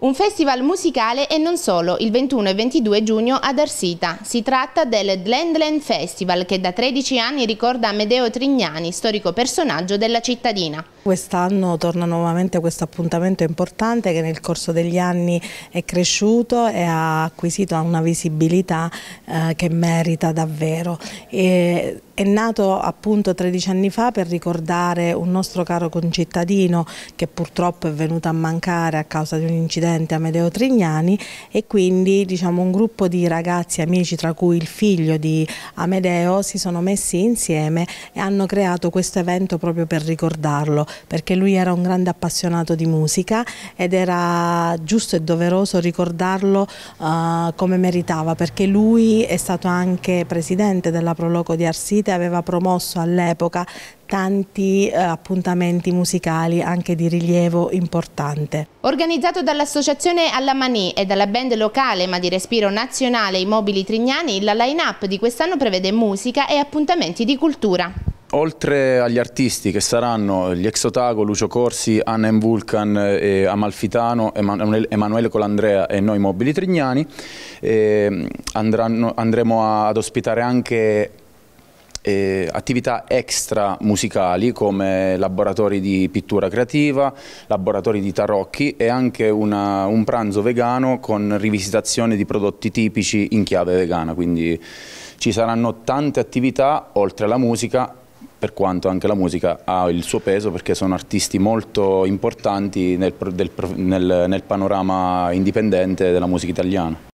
Un festival musicale e non solo, il 21 e 22 giugno ad Arsita. Si tratta del Dlendland Festival che da 13 anni ricorda Amedeo Trignani, storico personaggio della cittadina. Quest'anno torna nuovamente questo appuntamento importante che nel corso degli anni è cresciuto e ha acquisito una visibilità eh, che merita davvero. E è nato appunto 13 anni fa per ricordare un nostro caro concittadino che purtroppo è venuto a mancare a causa di un incidente a Medeo Trignani e quindi diciamo, un gruppo di ragazzi amici tra cui il figlio di Amedeo si sono messi insieme e hanno creato questo evento proprio per ricordarlo perché lui era un grande appassionato di musica ed era giusto e doveroso ricordarlo uh, come meritava perché lui è stato anche presidente della Proloco di Arsita Presidente aveva promosso all'epoca tanti eh, appuntamenti musicali anche di rilievo importante. Organizzato dall'associazione Alla Manì e dalla band locale ma di respiro nazionale I Mobili Trignani, la line-up di quest'anno prevede musica e appuntamenti di cultura. Oltre agli artisti che saranno gli ex Otago, Lucio Corsi, Anna M. Vulcan, eh, Amalfitano, Emanuele Colandrea e noi Mobili Trignani, eh, andranno, andremo ad ospitare anche eh, attività extra musicali come laboratori di pittura creativa, laboratori di tarocchi e anche una, un pranzo vegano con rivisitazione di prodotti tipici in chiave vegana, quindi ci saranno tante attività oltre alla musica per quanto anche la musica ha il suo peso perché sono artisti molto importanti nel, del, nel, nel panorama indipendente della musica italiana.